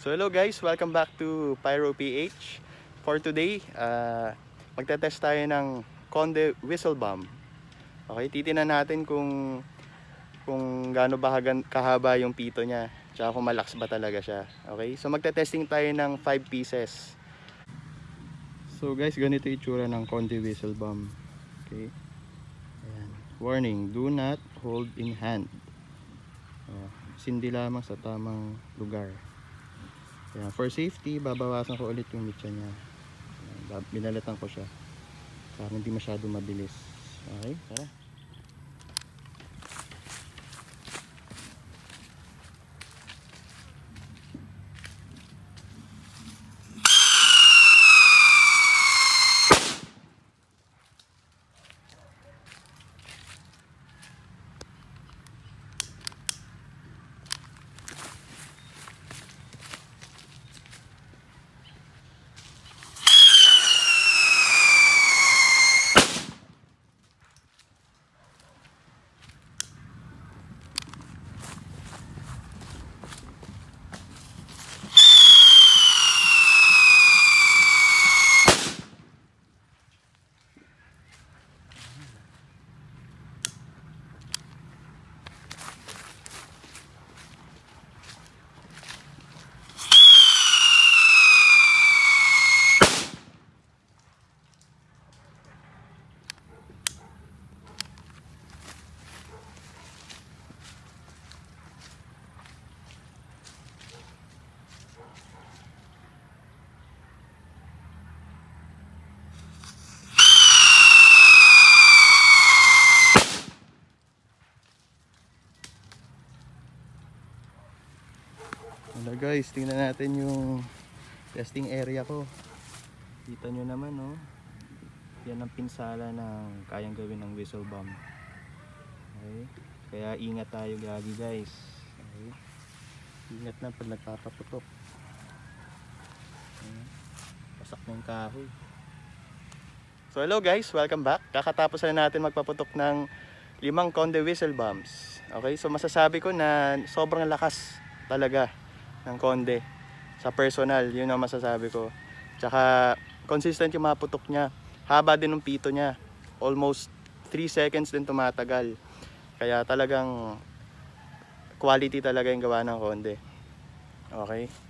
So hello guys, welcome back to Pyro PH. For today, uh, magte-test tayo ng Conde Whistle Bomb. Okay, titinan natin kung kung gaano ba kahaba yung pito niya, tsaka kung malakas ba talaga siya. Okay, so magte-testing tayo ng 5 pieces. So guys, ganito itsura ng Conde Whistle Bomb. Okay. Ayan. Warning, do not hold in hand. Uh, sindi lamang sa tamang lugar. Ayan, for safety, babawasan ko ulit yung mitya niya. Ayan, binalatan ko siya. Para hindi masyado mabilis. Okay, tara. Hello guys, tingnan natin yung testing area ko. Kita nyo naman no. Oh. Yan ang pinsala ng kayang gawin ng whistle bomb. Okay. Kaya ingat tayo gagi guys. Okay. Ingat na pag nagpapaputok. Okay. Pasak na yung kahoy. So hello guys, welcome back. Kakatapos na natin magpaputok ng limang Conde whistle bombs. Okay, so masasabi ko na sobrang lakas talaga ng konde sa personal yun ang masasabi ko tsaka consistent yung mga putok niya haba din ng pito niya almost 3 seconds din tumatagal kaya talagang quality talaga yung gawa ng konde okay